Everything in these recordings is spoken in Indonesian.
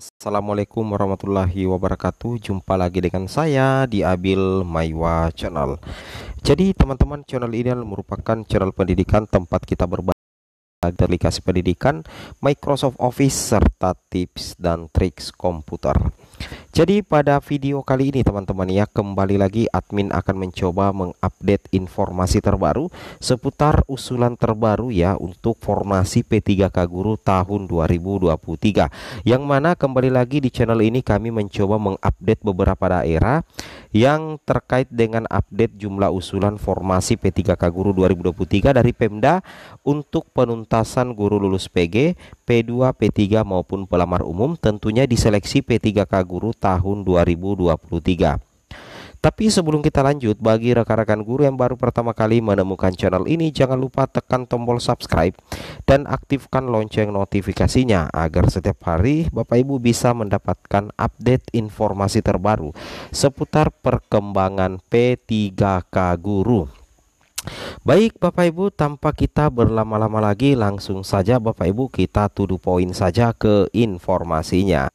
Assalamualaikum warahmatullahi wabarakatuh Jumpa lagi dengan saya di Abil Maiwa Channel Jadi teman-teman channel ini merupakan channel pendidikan tempat kita berbagi aplikasi pendidikan Microsoft Office serta tips dan trik komputer jadi pada video kali ini teman-teman ya kembali lagi admin akan mencoba mengupdate informasi terbaru seputar usulan terbaru ya untuk formasi P3K Guru tahun 2023 yang mana kembali lagi di channel ini kami mencoba mengupdate beberapa daerah yang terkait dengan update jumlah usulan formasi P3K Guru 2023 dari Pemda untuk penuntasan guru lulus PG, P2, P3 maupun pelamar umum tentunya diseleksi P3K Guru tahun 2023. Tapi sebelum kita lanjut, bagi rekan-rekan guru yang baru pertama kali menemukan channel ini, jangan lupa tekan tombol subscribe dan aktifkan lonceng notifikasinya agar setiap hari Bapak Ibu bisa mendapatkan update informasi terbaru seputar perkembangan P3K Guru. Baik Bapak Ibu tanpa kita berlama-lama lagi langsung saja Bapak Ibu kita tuduh poin saja ke informasinya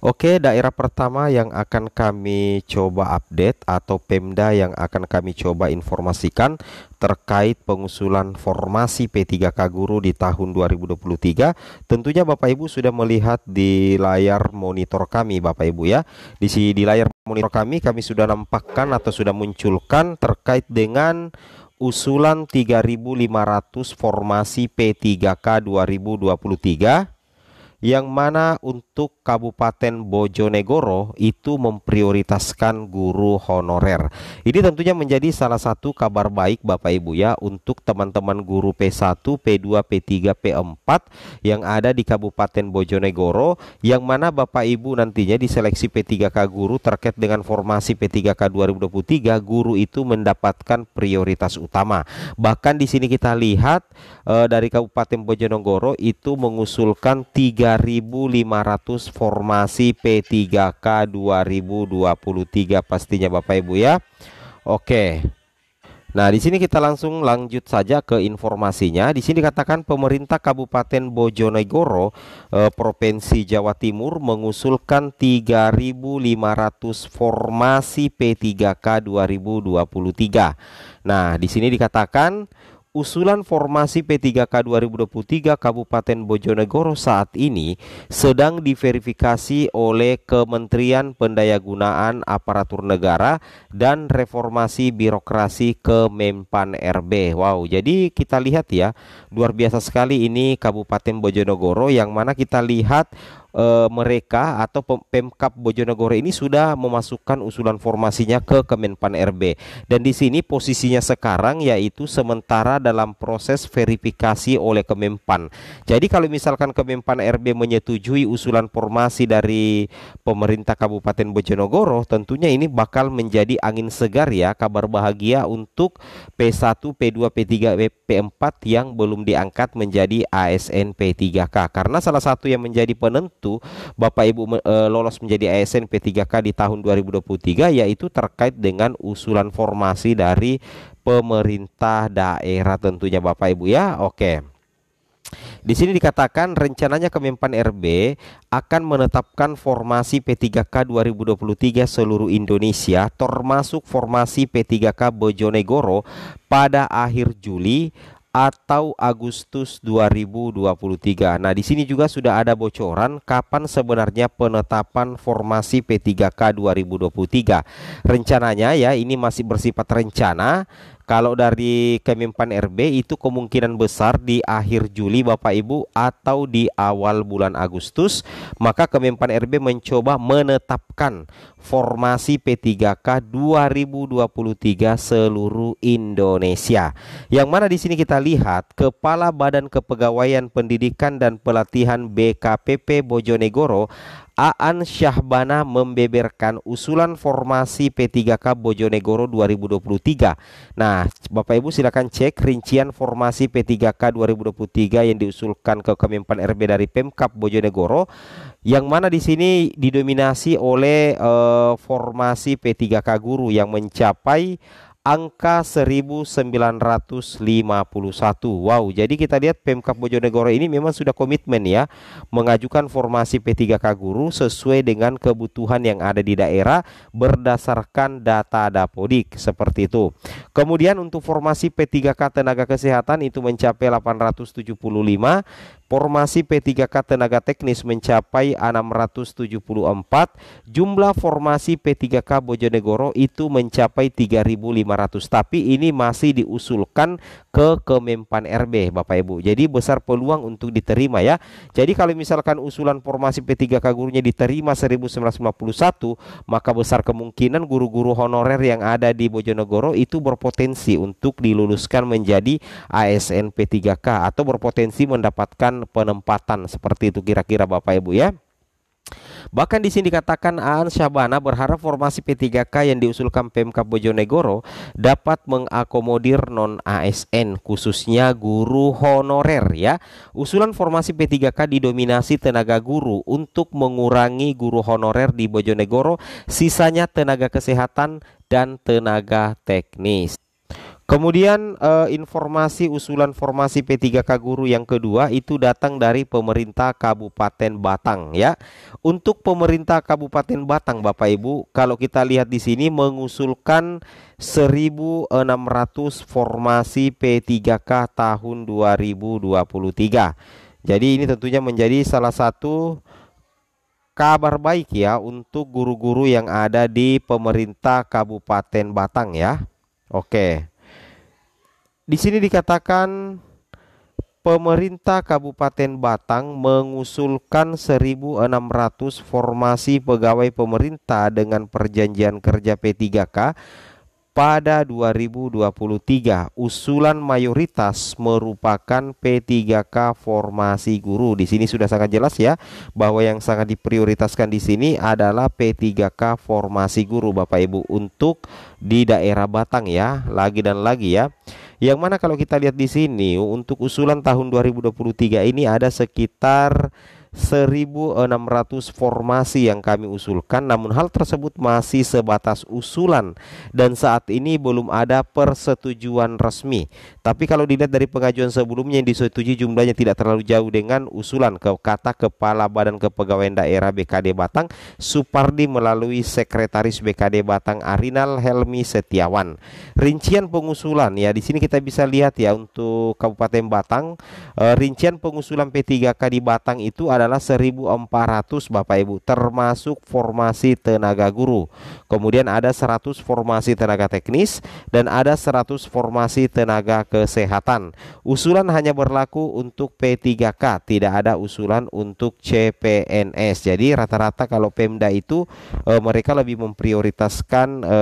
Oke, daerah pertama yang akan kami coba update atau Pemda yang akan kami coba informasikan terkait pengusulan formasi P3K Guru di tahun 2023. Tentunya Bapak Ibu sudah melihat di layar monitor kami Bapak Ibu ya. Di sini di layar monitor kami kami sudah nampakkan atau sudah munculkan terkait dengan usulan 3500 formasi P3K 2023 yang mana untuk Kabupaten Bojonegoro itu memprioritaskan guru honorer. Ini tentunya menjadi salah satu kabar baik Bapak Ibu ya untuk teman-teman guru P1, P2, P3, P4 yang ada di Kabupaten Bojonegoro yang mana Bapak Ibu nantinya di seleksi P3K guru terkait dengan formasi P3K 2023 guru itu mendapatkan prioritas utama. Bahkan di sini kita lihat e, dari Kabupaten Bojonegoro itu mengusulkan tiga 3.500 formasi P3K 2023 pastinya Bapak Ibu ya. Oke. Nah, di sini kita langsung lanjut saja ke informasinya. Di sini dikatakan pemerintah Kabupaten Bojonegoro eh, Provinsi Jawa Timur mengusulkan 3.500 formasi P3K 2023. Nah, di sini dikatakan usulan formasi P3K 2023 Kabupaten Bojonegoro saat ini sedang diverifikasi oleh Kementerian Pendayagunaan Aparatur Negara dan Reformasi Birokrasi ke Mempan RB. Wow, jadi kita lihat ya, luar biasa sekali ini Kabupaten Bojonegoro yang mana kita lihat e, mereka atau Pemkap Bojonegoro ini sudah memasukkan usulan formasinya ke Kemenpan RB. Dan di sini posisinya sekarang yaitu sementara dalam proses verifikasi oleh Kemenpan. Jadi kalau misalkan Kemenpan RB menyetujui usulan formasi dari pemerintah Kabupaten Bojonegoro, tentunya ini bakal menjadi angin segar ya, kabar bahagia untuk P1, P2, P3, P4 yang belum diangkat menjadi ASN P3K karena salah satu yang menjadi penentu itu Bapak Ibu e, lolos menjadi ASN P3K di tahun 2023 yaitu terkait dengan usulan formasi dari pemerintah daerah tentunya Bapak Ibu ya. Oke. Di sini dikatakan rencananya Kemenpan RB akan menetapkan formasi P3K 2023 seluruh Indonesia termasuk formasi P3K Bojonegoro pada akhir Juli atau Agustus 2023. Nah, di sini juga sudah ada bocoran kapan sebenarnya penetapan formasi P3K 2023. Rencananya ya ini masih bersifat rencana kalau dari Kemimpan RB itu kemungkinan besar di akhir Juli Bapak Ibu atau di awal bulan Agustus, maka Kemimpan RB mencoba menetapkan formasi P3K 2023 seluruh Indonesia. Yang mana di sini kita lihat Kepala Badan Kepegawaian Pendidikan dan Pelatihan BKPP Bojonegoro Aan Syahbana membeberkan usulan formasi P3K Bojonegoro 2023. Nah, Bapak Ibu silakan cek rincian formasi P3K 2023 yang diusulkan ke Kemenpan RB dari Pemkap Bojonegoro yang mana di sini didominasi oleh eh, formasi P3K guru yang mencapai angka 1951. Wow, jadi kita lihat Pemkap Bojonegoro ini memang sudah komitmen ya mengajukan formasi P3K guru sesuai dengan kebutuhan yang ada di daerah berdasarkan data Dapodik seperti itu. Kemudian untuk formasi P3K tenaga kesehatan itu mencapai 875 formasi P3K tenaga teknis mencapai 674, jumlah formasi P3K Bojonegoro itu mencapai 3.500. Tapi ini masih diusulkan ke Kemenpan RB Bapak Ibu. Jadi besar peluang untuk diterima ya. Jadi kalau misalkan usulan formasi P3K gurunya diterima 1951, maka besar kemungkinan guru-guru honorer yang ada di Bojonegoro itu berpotensi untuk diluluskan menjadi ASN P3K atau berpotensi mendapatkan penempatan seperti itu kira-kira Bapak Ibu ya. Bahkan di sini dikatakan Aan Syabana berharap formasi P3K yang diusulkan PMK Bojonegoro dapat mengakomodir non ASN khususnya guru honorer ya. Usulan formasi P3K didominasi tenaga guru untuk mengurangi guru honorer di Bojonegoro, sisanya tenaga kesehatan dan tenaga teknis. Kemudian eh, informasi usulan formasi P3K guru yang kedua itu datang dari pemerintah Kabupaten Batang ya. Untuk pemerintah Kabupaten Batang Bapak Ibu, kalau kita lihat di sini mengusulkan 1600 formasi P3K tahun 2023. Jadi ini tentunya menjadi salah satu kabar baik ya untuk guru-guru yang ada di pemerintah Kabupaten Batang ya. Oke. Di sini dikatakan pemerintah Kabupaten Batang mengusulkan 1.600 formasi pegawai pemerintah dengan perjanjian kerja P3K pada 2023. Usulan mayoritas merupakan P3K formasi guru. Di sini sudah sangat jelas ya bahwa yang sangat diprioritaskan di sini adalah P3K formasi guru Bapak Ibu untuk di daerah Batang ya, lagi dan lagi ya. Yang mana kalau kita lihat di sini untuk usulan tahun 2023 ini ada sekitar 1600 formasi yang kami usulkan namun hal tersebut masih sebatas usulan dan saat ini belum ada persetujuan resmi tapi kalau dilihat dari pengajuan sebelumnya yang disetujui jumlahnya tidak terlalu jauh dengan usulan ke kata Kepala Badan Kepegawaian Daerah BKD Batang Supardi melalui Sekretaris BKD Batang Arinal Helmi Setiawan rincian pengusulan ya di sini kita bisa lihat ya untuk Kabupaten Batang eh, rincian pengusulan P3K di Batang itu ada adalah 1400 Bapak Ibu termasuk formasi tenaga guru. Kemudian ada 100 formasi tenaga teknis dan ada 100 formasi tenaga kesehatan. Usulan hanya berlaku untuk P3K, tidak ada usulan untuk CPNS. Jadi rata-rata kalau Pemda itu e, mereka lebih memprioritaskan e,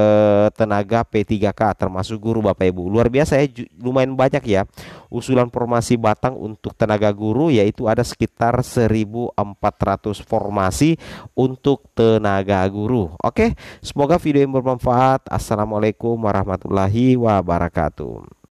tenaga P3K termasuk guru Bapak Ibu. Luar biasa ya lumayan banyak ya usulan formasi Batang untuk tenaga guru yaitu ada sekitar 1000 1400 formasi untuk tenaga guru. Oke, semoga video ini bermanfaat. Assalamualaikum warahmatullahi wabarakatuh.